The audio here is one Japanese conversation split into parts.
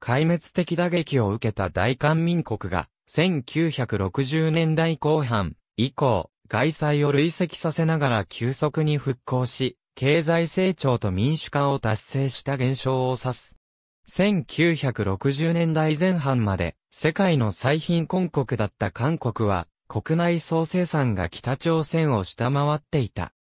壊滅的打撃を受けた大韓民国が、1960年代後半以降、外債を累積させながら急速に復興し、経済成長と民主化を達成した現象を指す。1960年代前半まで世界の最貧困国だった韓国は国内総生産が北朝鮮を下回っていた。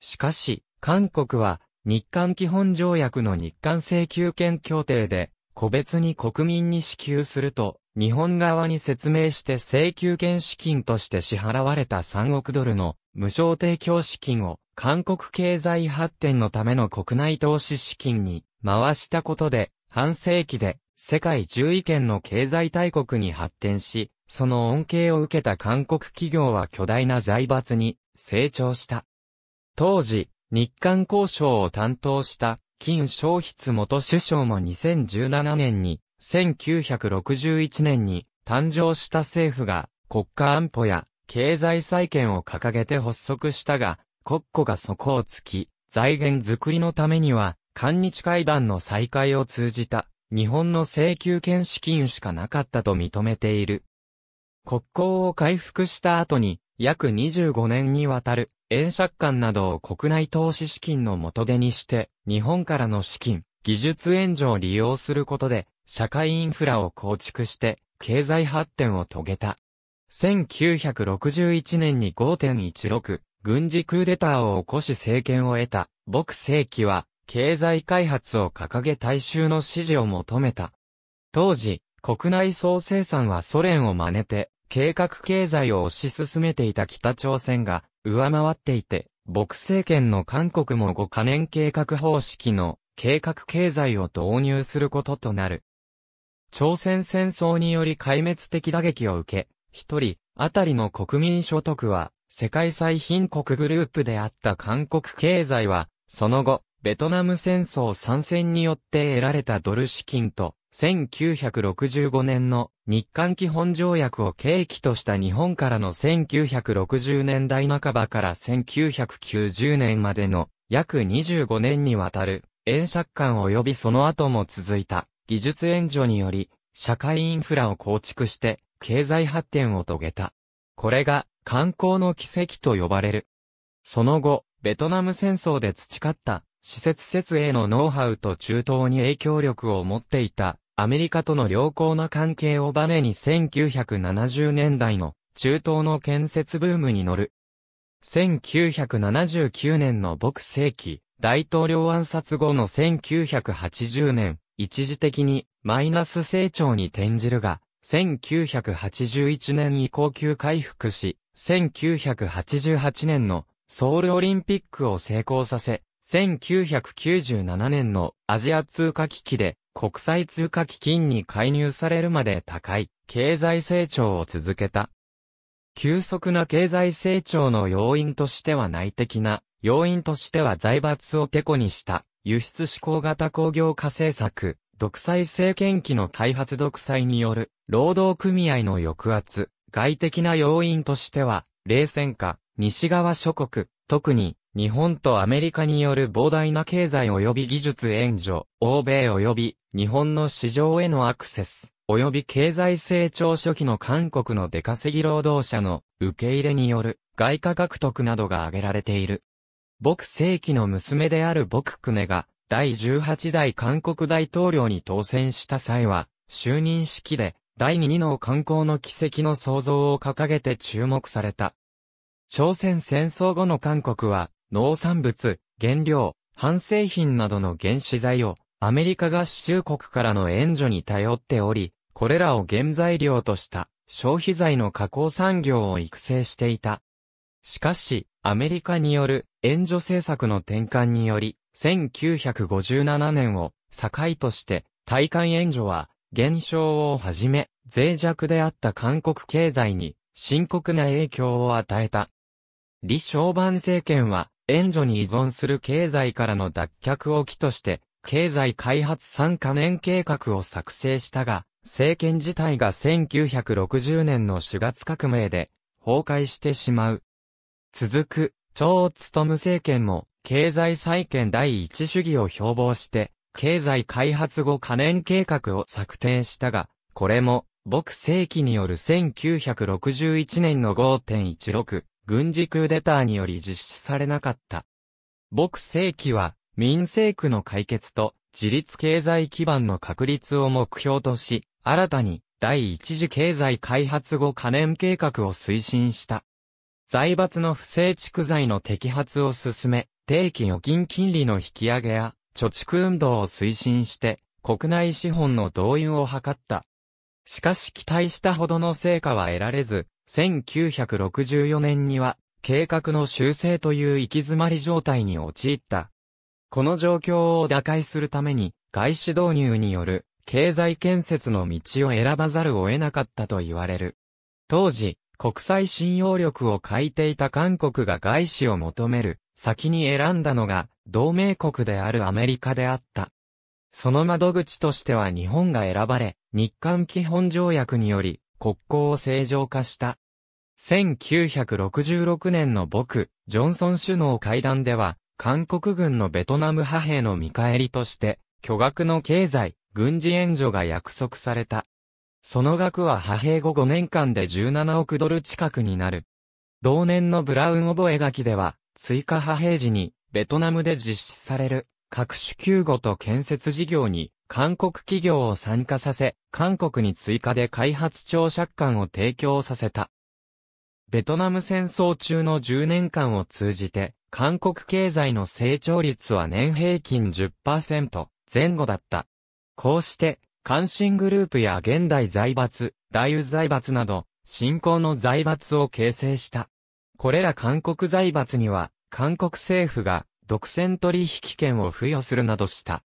しかし、韓国は日韓基本条約の日韓請求権協定で個別に国民に支給すると、日本側に説明して請求権資金として支払われた3億ドルの無償提供資金を韓国経済発展のための国内投資資金に回したことで、半世紀で世界1位圏の経済大国に発展し、その恩恵を受けた韓国企業は巨大な財閥に成長した。当時、日韓交渉を担当した金正筆元首相も2017年に、1961年に誕生した政府が国家安保や経済再建を掲げて発足したが、国庫が底をつき、財源づくりのためには、韓日会談の再開を通じた日本の請求権資金しかなかったと認めている。国交を回復した後に、約25年にわたる円借款などを国内投資資金の元手にして、日本からの資金、技術援助を利用することで、社会インフラを構築して、経済発展を遂げた。1961年に5.16、軍事クーデターを起こし政権を得た、僕。世紀は、経済開発を掲げ大衆の支持を求めた。当時、国内総生産はソ連を真似て、計画経済を推し進めていた北朝鮮が、上回っていて、牧政権の韓国も5カ年計画方式の計画経済を導入することとなる。朝鮮戦争により壊滅的打撃を受け、一人あたりの国民所得は世界最貧国グループであった韓国経済は、その後、ベトナム戦争参戦によって得られたドル資金と1965年の日韓基本条約を契機とした日本からの1960年代半ばから1990年までの約25年にわたる円借款及びその後も続いた技術援助により社会インフラを構築して経済発展を遂げた。これが観光の奇跡と呼ばれる。その後、ベトナム戦争で培った施設設営のノウハウと中東に影響力を持っていたアメリカとの良好な関係をバネに1970年代の中東の建設ブームに乗る。1979年の牧世紀、大統領暗殺後の1980年、一時的にマイナス成長に転じるが、1981年以降級回復し、1988年のソウルオリンピックを成功させ、1997年のアジア通貨危機で国際通貨基金に介入されるまで高い経済成長を続けた。急速な経済成長の要因としては内的な、要因としては財閥をテコにした輸出志向型工業化政策、独裁政権期の開発独裁による労働組合の抑圧、外的な要因としては、冷戦下、西側諸国、特に日本とアメリカによる膨大な経済及び技術援助、欧米及び日本の市場へのアクセス、及び経済成長初期の韓国の出稼ぎ労働者の受け入れによる外貨獲得などが挙げられている。僕世紀の娘である僕クネが第18代韓国大統領に当選した際は、就任式で第2の観光の奇跡の創造を掲げて注目された。朝鮮戦争後の韓国は、農産物、原料、半製品などの原資材をアメリカ合衆国からの援助に頼っており、これらを原材料とした消費財の加工産業を育成していた。しかし、アメリカによる援助政策の転換により、1957年を境として、対韓援助は減少をはじめ、脆弱であった韓国経済に深刻な影響を与えた。李承晩政権は援助に依存する経済からの脱却を機として、経済開発3カ年計画を作成したが、政権自体が1960年の4月革命で崩壊してしまう。続く、超務政権も経済再建第一主義を標榜して、経済開発後可燃計画を策定したが、これも、僕世紀による1961年の5.16軍事クーデターにより実施されなかった。牧世紀は、民政区の解決と自立経済基盤の確立を目標とし、新たに第一次経済開発後可燃計画を推進した。財閥の不正蓄財の摘発を進め、定期預金金利の引き上げや、貯蓄運動を推進して、国内資本の導入を図った。しかし期待したほどの成果は得られず、1964年には計画の修正という行き詰まり状態に陥った。この状況を打開するために外資導入による経済建設の道を選ばざるを得なかったと言われる。当時、国際信用力を欠いていた韓国が外資を求める、先に選んだのが、同盟国であるアメリカであった。その窓口としては日本が選ばれ、日韓基本条約により、国交を正常化した。1966年の僕、ジョンソン首脳会談では、韓国軍のベトナム派兵の見返りとして、巨額の経済、軍事援助が約束された。その額は派兵後5年間で17億ドル近くになる。同年のブラウン覚書では、追加派兵時に、ベトナムで実施される、各種救護と建設事業に、韓国企業を参加させ、韓国に追加で開発庁借款を提供させた。ベトナム戦争中の10年間を通じて、韓国経済の成長率は年平均10%前後だった。こうして、関心グループや現代財閥、大宇財閥など、新興の財閥を形成した。これら韓国財閥には、韓国政府が独占取引権を付与するなどした。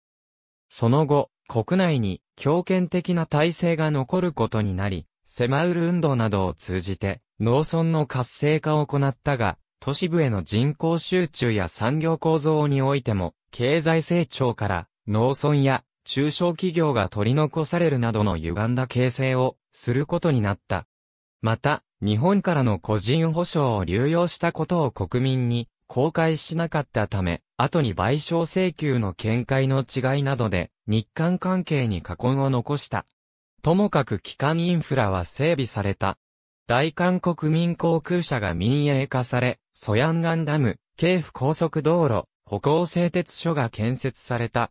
その後、国内に強権的な体制が残ることになり、セマウル運動などを通じて、農村の活性化を行ったが、都市部への人口集中や産業構造においても、経済成長から農村や中小企業が取り残されるなどの歪んだ形成をすることになった。また、日本からの個人保障を流用したことを国民に公開しなかったため、後に賠償請求の見解の違いなどで、日韓関係に過根を残した。ともかく機関インフラは整備された。大韓国民航空車が民営化され、ソヤンガンダム、京府高速道路、歩行製鉄所が建設された。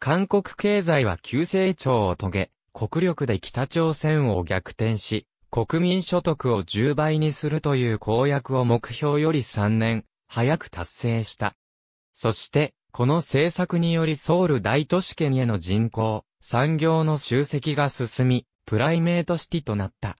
韓国経済は急成長を遂げ、国力で北朝鮮を逆転し、国民所得を10倍にするという公約を目標より3年、早く達成した。そして、この政策によりソウル大都市圏への人口、産業の集積が進み、プライメートシティとなった。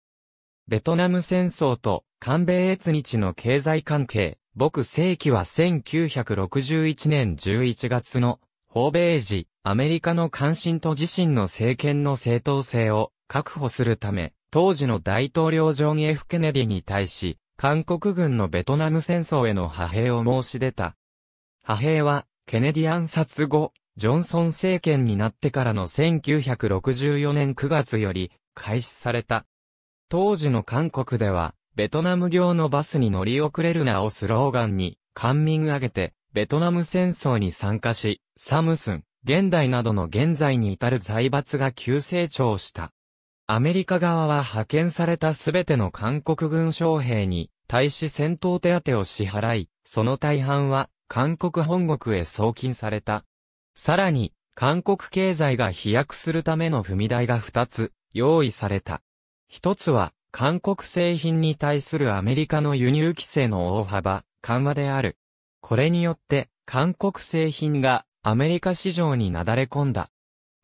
ベトナム戦争と韓米越日の経済関係、僕世紀は1961年11月の、訪米時、アメリカの関心と自身の政権の正当性を確保するため、当時の大統領ジョン・ F・ ケネディに対し、韓国軍のベトナム戦争への派兵を申し出た。派兵は、ケネディ暗殺後、ジョンソン政権になってからの1964年9月より開始された。当時の韓国では、ベトナム行のバスに乗り遅れるなをスローガンに、官民挙げて、ベトナム戦争に参加し、サムスン、現代などの現在に至る財閥が急成長した。アメリカ側は派遣されたすべての韓国軍将兵に対し戦闘手当を支払い、その大半は韓国本国へ送金された。さらに、韓国経済が飛躍するための踏み台が2つ、用意された。1つは、韓国製品に対するアメリカの輸入規制の大幅、緩和である。これによって、韓国製品がアメリカ市場になだれ込んだ。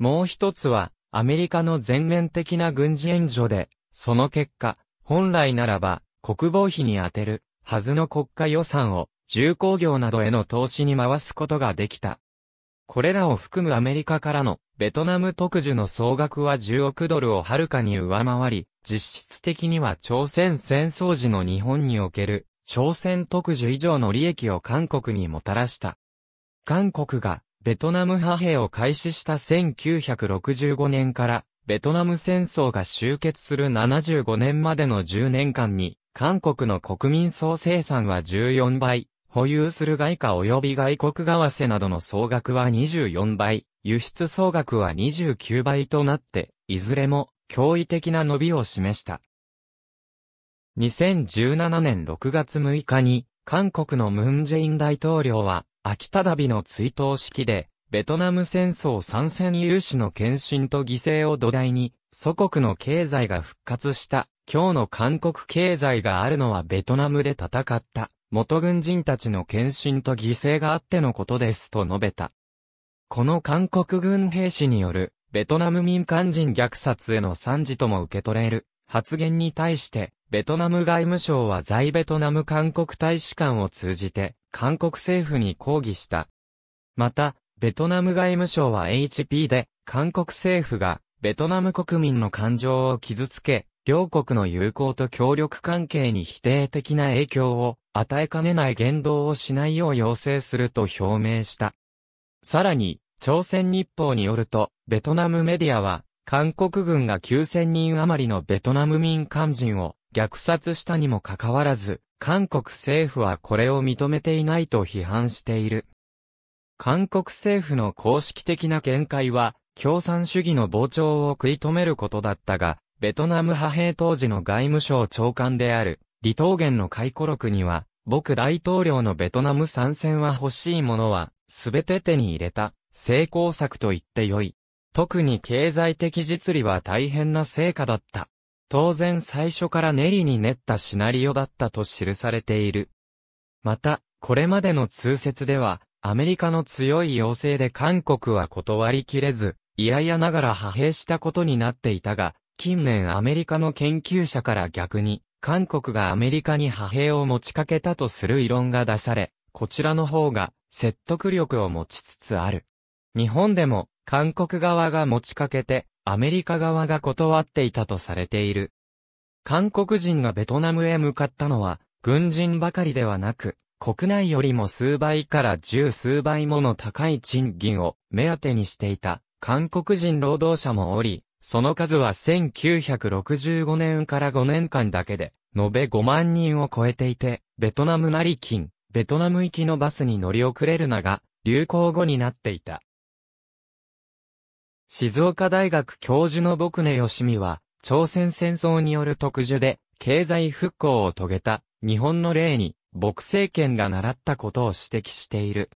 もう一つは、アメリカの全面的な軍事援助で、その結果、本来ならば、国防費に充てる、はずの国家予算を重工業などへの投資に回すことができた。これらを含むアメリカからのベトナム特需の総額は10億ドルをはるかに上回り、実質的には朝鮮戦争時の日本における朝鮮特需以上の利益を韓国にもたらした。韓国がベトナム派兵を開始した1965年からベトナム戦争が終結する75年までの10年間に、韓国の国民総生産は14倍、保有する外貨及び外国為替などの総額は24倍、輸出総額は29倍となって、いずれも驚異的な伸びを示した。2017年6月6日に、韓国のムンジェイン大統領は、秋田旅の追悼式で、ベトナム戦争参戦有志の献身と犠牲を土台に、祖国の経済が復活した。今日の韓国経済があるのはベトナムで戦った、元軍人たちの献身と犠牲があってのことですと述べた。この韓国軍兵士による、ベトナム民間人虐殺への惨事とも受け取れる、発言に対して、ベトナム外務省は在ベトナム韓国大使館を通じて、韓国政府に抗議した。また、ベトナム外務省は HP で、韓国政府が、ベトナム国民の感情を傷つけ、両国の友好と協力関係に否定的な影響を与えかねない言動をしないよう要請すると表明した。さらに、朝鮮日報によると、ベトナムメディアは、韓国軍が9000人余りのベトナム民間人を虐殺したにもかかわらず、韓国政府はこれを認めていないと批判している。韓国政府の公式的な見解は、共産主義の膨張を食い止めることだったが、ベトナム派兵当時の外務省長官である、李東元の回顧録には、僕大統領のベトナム参戦は欲しいものは、すべて手に入れた、成功策と言ってよい。特に経済的実利は大変な成果だった。当然最初から練りに練ったシナリオだったと記されている。また、これまでの通説では、アメリカの強い要請で韓国は断りきれず、嫌々ながら派兵したことになっていたが、近年アメリカの研究者から逆に、韓国がアメリカに派兵を持ちかけたとする異論が出され、こちらの方が説得力を持ちつつある。日本でも韓国側が持ちかけて、アメリカ側が断っていたとされている。韓国人がベトナムへ向かったのは、軍人ばかりではなく、国内よりも数倍から十数倍もの高い賃金を目当てにしていた韓国人労働者もおり、その数は1965年から5年間だけで、延べ5万人を超えていて、ベトナムなり金、ベトナム行きのバスに乗り遅れるなが、流行語になっていた。静岡大学教授の僕根し美は、朝鮮戦争による特需で、経済復興を遂げた、日本の例に、牧政権が習ったことを指摘している。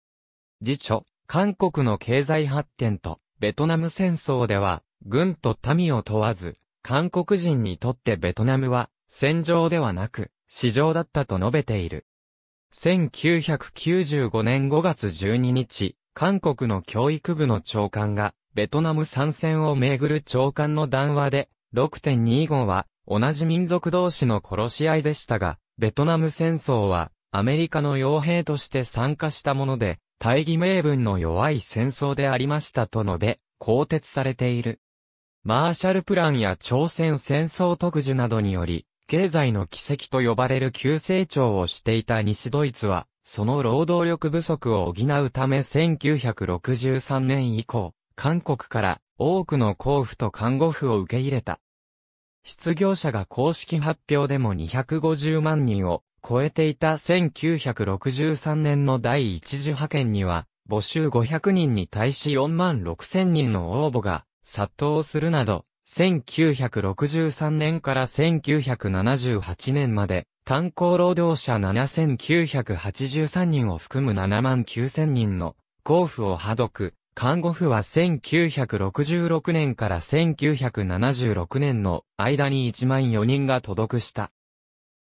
自著、韓国の経済発展とベトナム戦争では、軍と民を問わず、韓国人にとってベトナムは戦場ではなく、市場だったと述べている。1995年5月12日、韓国の教育部の長官が、ベトナム参戦をめぐる長官の談話で、6.25は、同じ民族同士の殺し合いでしたが、ベトナム戦争は、アメリカの傭兵として参加したもので、大義名分の弱い戦争でありましたと述べ、更迭されている。マーシャルプランや朝鮮戦争特需などにより、経済の奇跡と呼ばれる急成長をしていた西ドイツは、その労働力不足を補うため1963年以降、韓国から多くの交婦と看護婦を受け入れた。失業者が公式発表でも250万人を超えていた1963年の第一次派遣には、募集500人に対し4万6000人の応募が殺到するなど、1963年から1978年まで、炭鉱労働者7983人を含む7万9000人の交付を破読、看護婦は1966年から1976年の間に1万4人が届くした。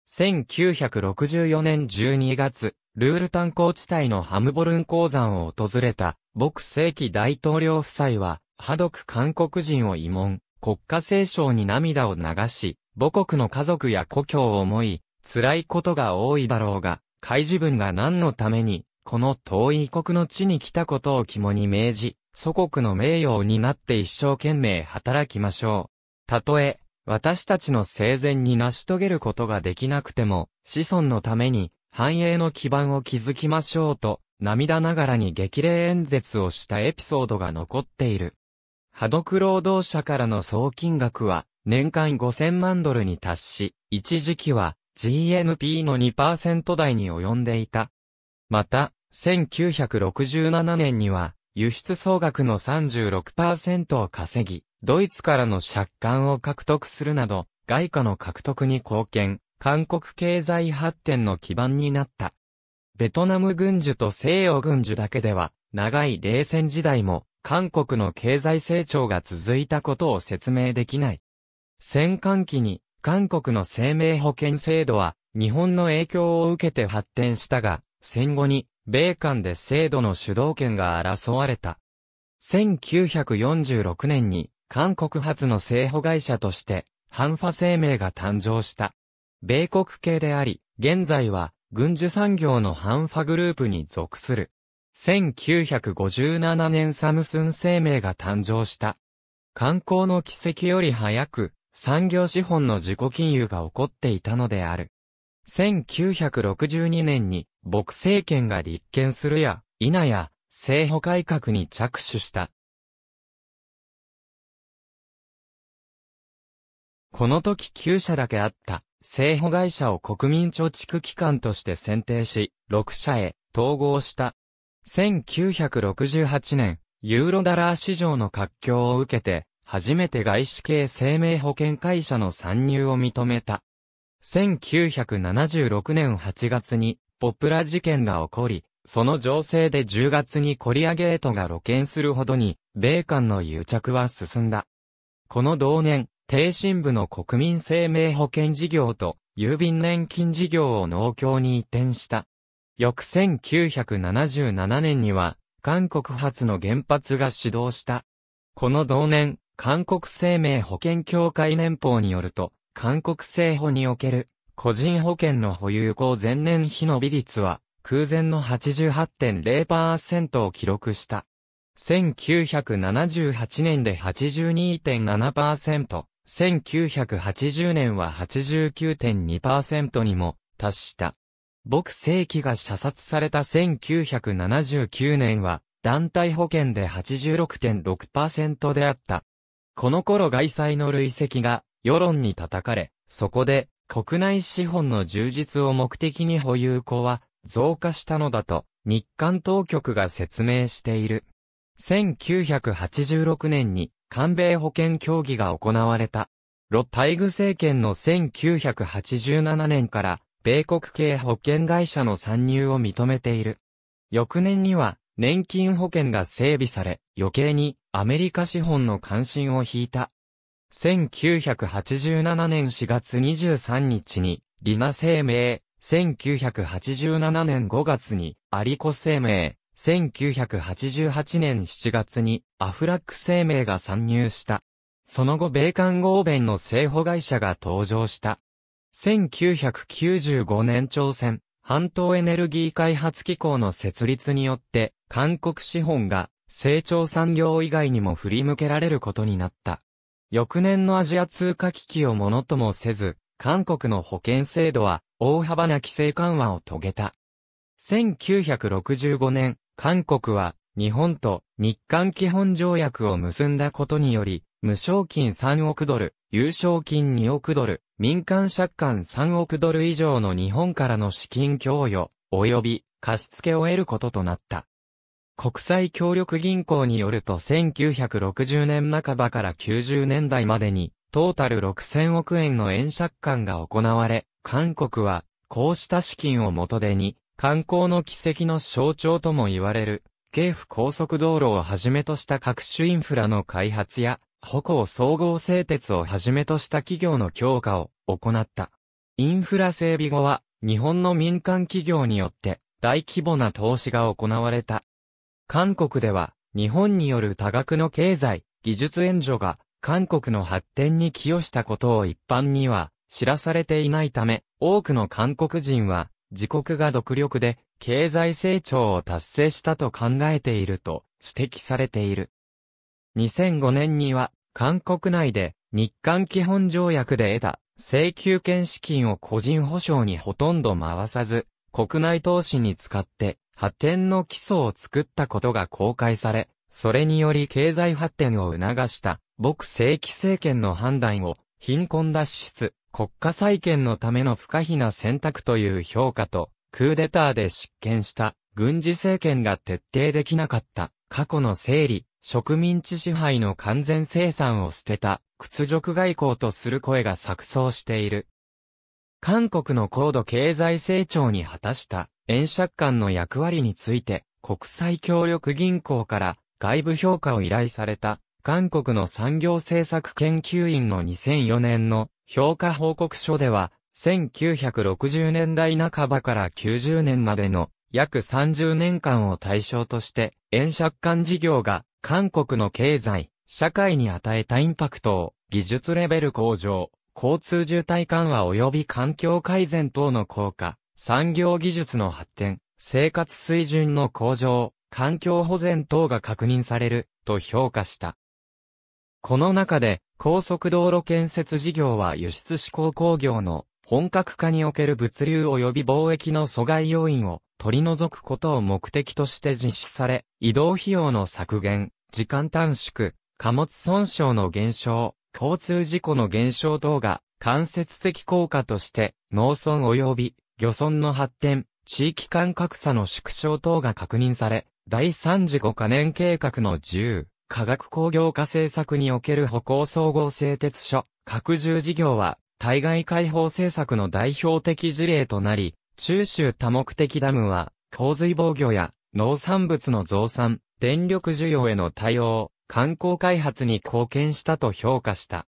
1964年12月、ルール炭鉱地帯のハムボルン鉱山を訪れた、牧世紀大統領夫妻は、ハドク韓国人を慰問、国家聖唱に涙を流し、母国の家族や故郷を思い、辛いことが多いだろうが、海事分が何のために、この遠い異国の地に来たことを肝に銘じ、祖国の名誉を担って一生懸命働きましょう。たとえ、私たちの生前に成し遂げることができなくても、子孫のために繁栄の基盤を築きましょうと、涙ながらに激励演説をしたエピソードが残っている。波読労働者からの総金額は、年間5000万ドルに達し、一時期は GNP の2%台に及んでいた。また、1967年には、輸出総額の36%を稼ぎ、ドイツからの借款を獲得するなど、外貨の獲得に貢献、韓国経済発展の基盤になった。ベトナム軍需と西洋軍需だけでは、長い冷戦時代も、韓国の経済成長が続いたことを説明できない。戦艦期に、韓国の生命保険制度は、日本の影響を受けて発展したが、戦後に、米韓で制度の主導権が争われた。1946年に韓国発の製法会社として、ハンファ生命が誕生した。米国系であり、現在は軍需産業のハンファグループに属する。1957年サムスン生命が誕生した。観光の奇跡より早く、産業資本の自己金融が起こっていたのである。1962年に牧政権が立憲するや、否や、政保改革に着手した。この時9社だけあった、政保会社を国民貯蓄機関として選定し、6社へ統合した。1968年、ユーロダラー市場の活況を受けて、初めて外資系生命保険会社の参入を認めた。1976年8月にポプラ事件が起こり、その情勢で10月にコリアゲートが露見するほどに、米韓の癒着は進んだ。この同年、低進部の国民生命保険事業と郵便年金事業を農協に移転した。翌1977年には、韓国発の原発が始動した。この同年、韓国生命保険協会年報によると、韓国政府における個人保険の保有後前年比の比率は、空前の88.0%を記録した。1978年で82.7%、1980年は89.2%にも達した。僕世紀が射殺された1979年は、団体保険で86.6%であった。この頃外債の累積が世論に叩かれ、そこで国内資本の充実を目的に保有庫は増加したのだと日韓当局が説明している。1986年に韓米保険協議が行われた。ロタイグ政権の1987年から米国系保険会社の参入を認めている。翌年には年金保険が整備され、余計にアメリカ資本の関心を引いた。1987年4月23日に、リナ生命、1987年5月に、アリコ生命、1988年7月に、アフラック生命が参入した。その後、米韓合弁の製法会社が登場した。1995年朝鮮、半島エネルギー開発機構の設立によって、韓国資本が成長産業以外にも振り向けられることになった。翌年のアジア通貨危機をものともせず、韓国の保険制度は大幅な規制緩和を遂げた。1965年、韓国は日本と日韓基本条約を結んだことにより、無償金3億ドル、有償金2億ドル、民間借款3億ドル以上の日本からの資金供与、及び貸付を得ることとなった。国際協力銀行によると1960年半ばから90年代までに、トータル6000億円の円借款が行われ、韓国は、こうした資金を元手に、観光の奇跡の象徴とも言われる、京府高速道路をはじめとした各種インフラの開発や、歩行総合製鉄をはじめとした企業の強化を行った。インフラ整備後は、日本の民間企業によって、大規模な投資が行われた。韓国では、日本による多額の経済、技術援助が、韓国の発展に寄与したことを一般には、知らされていないため、多くの韓国人は、自国が独力で、経済成長を達成したと考えていると、指摘されている。2005年には、韓国内で、日韓基本条約で得た、請求権資金を個人保証にほとんど回さず、国内投資に使って、発展の基礎を作ったことが公開され、それにより経済発展を促した、牧正規政権の判断を、貧困脱出、国家再建のための不可避な選択という評価と、クーデターで失権した軍事政権が徹底できなかった過去の整理、植民地支配の完全生産を捨てた屈辱外交とする声が錯綜している。韓国の高度経済成長に果たした円借款の役割について、国際協力銀行から外部評価を依頼された、韓国の産業政策研究院の2004年の評価報告書では、1960年代半ばから90年までの約30年間を対象として、円借款事業が韓国の経済、社会に与えたインパクトを、技術レベル向上、交通渋滞緩和及び環境改善等の効果、産業技術の発展、生活水準の向上、環境保全等が確認される、と評価した。この中で、高速道路建設事業は輸出志向工業の本格化における物流及び貿易の阻害要因を取り除くことを目的として実施され、移動費用の削減、時間短縮、貨物損傷の減少、交通事故の減少等が間接的効果として農村及び漁村の発展、地域間格差の縮小等が確認され、第3次5カ年計画の10、科学工業化政策における歩行総合製鉄所、拡充事業は、対外開放政策の代表的事例となり、中州多目的ダムは、洪水防御や農産物の増産、電力需要への対応、観光開発に貢献したと評価した。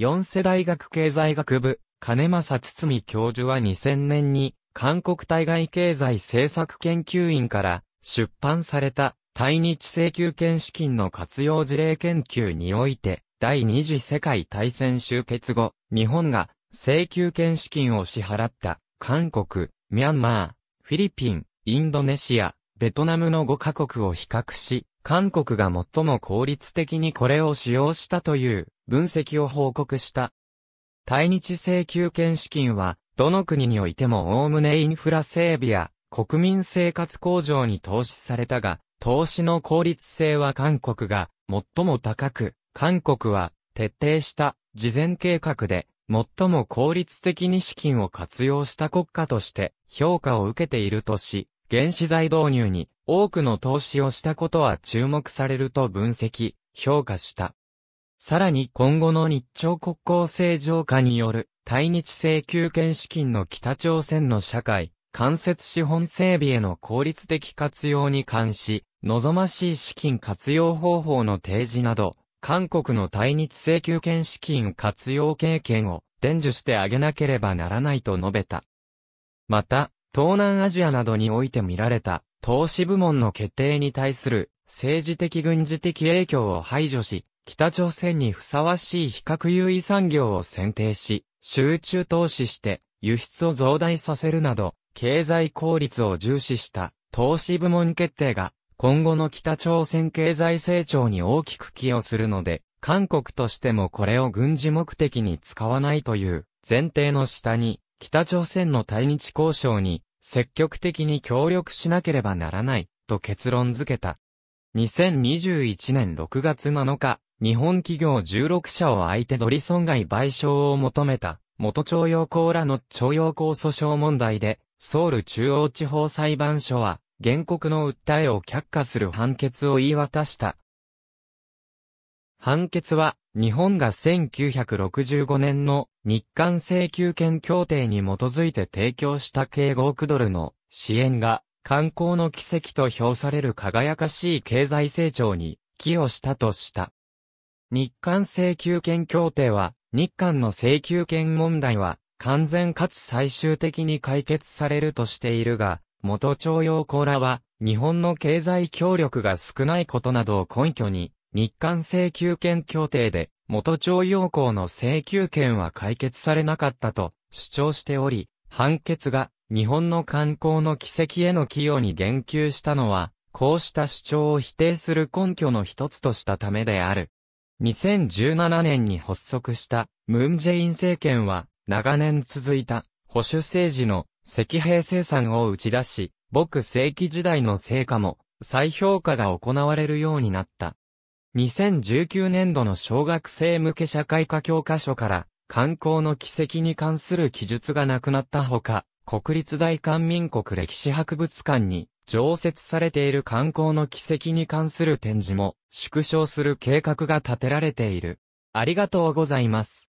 4世大学経済学部、金正堤教授は2000年に、韓国対外経済政策研究院から出版された対日請求権資金の活用事例研究において、第二次世界大戦終結後、日本が請求権資金を支払った韓国、ミャンマー、フィリピン、インドネシア、ベトナムの5カ国を比較し、韓国が最も効率的にこれを使用したという分析を報告した。対日請求権資金は、どの国においても概ねインフラ整備や国民生活向上に投資されたが、投資の効率性は韓国が最も高く、韓国は徹底した事前計画で最も効率的に資金を活用した国家として評価を受けているとし、原資材導入に多くの投資をしたことは注目されると分析、評価した。さらに今後の日朝国交正常化による対日請求権資金の北朝鮮の社会、間接資本整備への効率的活用に関し、望ましい資金活用方法の提示など、韓国の対日請求権資金活用経験を伝授してあげなければならないと述べた。また、東南アジアなどにおいて見られた投資部門の決定に対する政治的軍事的影響を排除し、北朝鮮にふさわしい比較優位産業を選定し、集中投資して輸出を増大させるなど、経済効率を重視した投資部門決定が今後の北朝鮮経済成長に大きく寄与するので、韓国としてもこれを軍事目的に使わないという前提の下に、北朝鮮の対日交渉に積極的に協力しなければならないと結論付けた。2021年6月7日、日本企業16社を相手取り損害賠償を求めた、元徴用工らの徴用工訴訟問題で、ソウル中央地方裁判所は、原告の訴えを却下する判決を言い渡した。判決は、日本が1965年の日韓請求権協定に基づいて提供した計5億ドルの支援が観光の奇跡と評される輝かしい経済成長に寄与したとした。日韓請求権協定は、日韓の請求権問題は、完全かつ最終的に解決されるとしているが、元徴用工らは、日本の経済協力が少ないことなどを根拠に、日韓請求権協定で、元徴用工の請求権は解決されなかったと主張しており、判決が日本の観光の奇跡への寄与に言及したのは、こうした主張を否定する根拠の一つとしたためである。2017年に発足した、ムンジェイン政権は、長年続いた、保守政治の、赤兵生産を打ち出し、僕世紀時代の成果も、再評価が行われるようになった。2019年度の小学生向け社会科教科書から、観光の奇跡に関する記述がなくなったほか、国立大韓民国歴史博物館に、常設されている観光の奇跡に関する展示も縮小する計画が立てられている。ありがとうございます。